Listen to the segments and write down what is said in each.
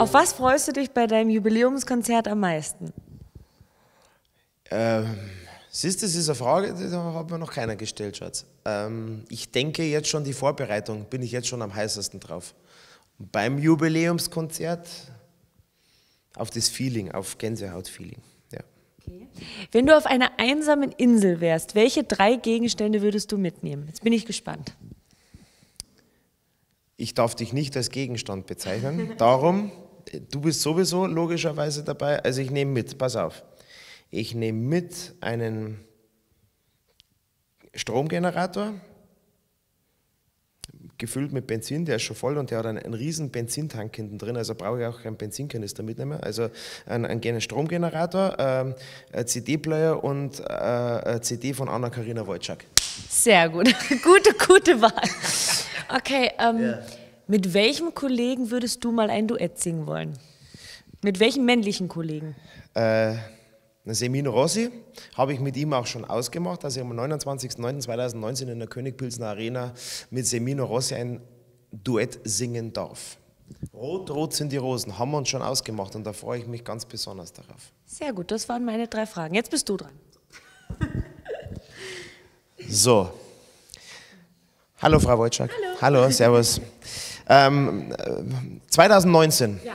Auf was freust du dich bei deinem Jubiläumskonzert am meisten? Ähm, siehst du, das ist eine Frage, die hat mir noch keiner gestellt, Schatz. Ähm, ich denke jetzt schon die Vorbereitung, bin ich jetzt schon am heißesten drauf. Und beim Jubiläumskonzert auf das Feeling, auf Gänsehaut-Feeling. Ja. Okay. Wenn du auf einer einsamen Insel wärst, welche drei Gegenstände würdest du mitnehmen? Jetzt bin ich gespannt. Ich darf dich nicht als Gegenstand bezeichnen. Darum du bist sowieso logischerweise dabei. Also ich nehme mit, pass auf. Ich nehme mit einen Stromgenerator, gefüllt mit Benzin, der ist schon voll und der hat einen, einen riesen Benzintank hinten drin, also brauche ich auch keinen Benzinkanister mitnehmen. Also einen, einen Stromgenerator, ähm, CD-Player und äh, eine CD von Anna-Karina Wojcik. Sehr gut. gute, gute Wahl. Okay, ähm, yeah. Mit welchem Kollegen würdest du mal ein Duett singen wollen? Mit welchem männlichen Kollegen? Äh, Semino Rossi habe ich mit ihm auch schon ausgemacht, dass also ich am 29.09.2019 in der Königpilsner Arena mit Semino Rossi ein Duett singen darf. Rot, rot sind die Rosen, haben wir uns schon ausgemacht und da freue ich mich ganz besonders darauf. Sehr gut, das waren meine drei Fragen. Jetzt bist du dran. so. Hallo, Frau Wojcik. Hallo. Hallo, servus. Ähm, 2019. Ja.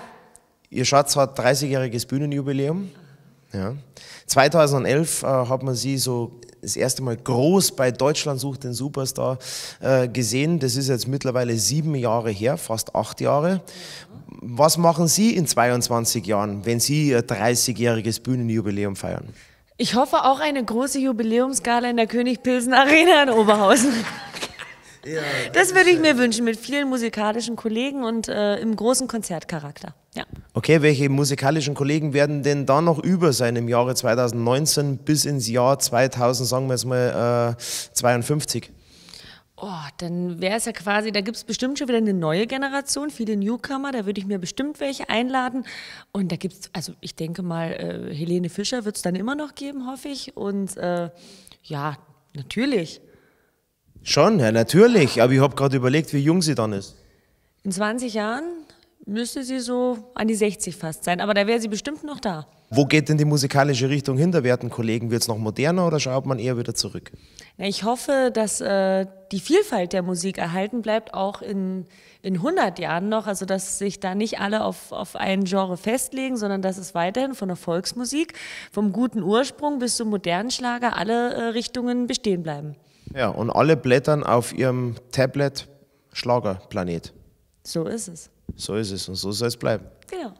Ihr Schatz hat 30-jähriges Bühnenjubiläum. Ja. 2011 äh, hat man sie so das erste Mal groß bei Deutschland sucht den Superstar äh, gesehen. Das ist jetzt mittlerweile sieben Jahre her, fast acht Jahre. Was machen Sie in 22 Jahren, wenn Sie Ihr 30-jähriges Bühnenjubiläum feiern? Ich hoffe auch eine große Jubiläumsgala in der König Pilsen Arena in Oberhausen das würde ich mir wünschen mit vielen musikalischen Kollegen und äh, im großen Konzertcharakter. Ja. Okay, welche musikalischen Kollegen werden denn da noch über sein im Jahre 2019 bis ins Jahr 2000, sagen wir es mal äh, 52? Oh, dann wäre es ja quasi, da gibt es bestimmt schon wieder eine neue Generation, viele Newcomer, da würde ich mir bestimmt welche einladen. Und da gibt es, also ich denke mal, äh, Helene Fischer wird es dann immer noch geben, hoffe ich. Und äh, ja, natürlich. Schon, ja, natürlich. Aber ich habe gerade überlegt, wie jung sie dann ist. In 20 Jahren müsste sie so an die 60 fast sein. Aber da wäre sie bestimmt noch da. Wo geht denn die musikalische Richtung hin, der werten Kollegen? Wird es noch moderner oder schaut man eher wieder zurück? ich hoffe, dass äh, die Vielfalt der Musik erhalten bleibt, auch in, in 100 Jahren noch. Also, dass sich da nicht alle auf, auf ein Genre festlegen, sondern dass es weiterhin von der Volksmusik, vom guten Ursprung bis zum modernen Schlager alle äh, Richtungen bestehen bleiben. Ja, und alle blättern auf ihrem Tablet Schlagerplanet. So ist es. So ist es und so soll es bleiben. Genau.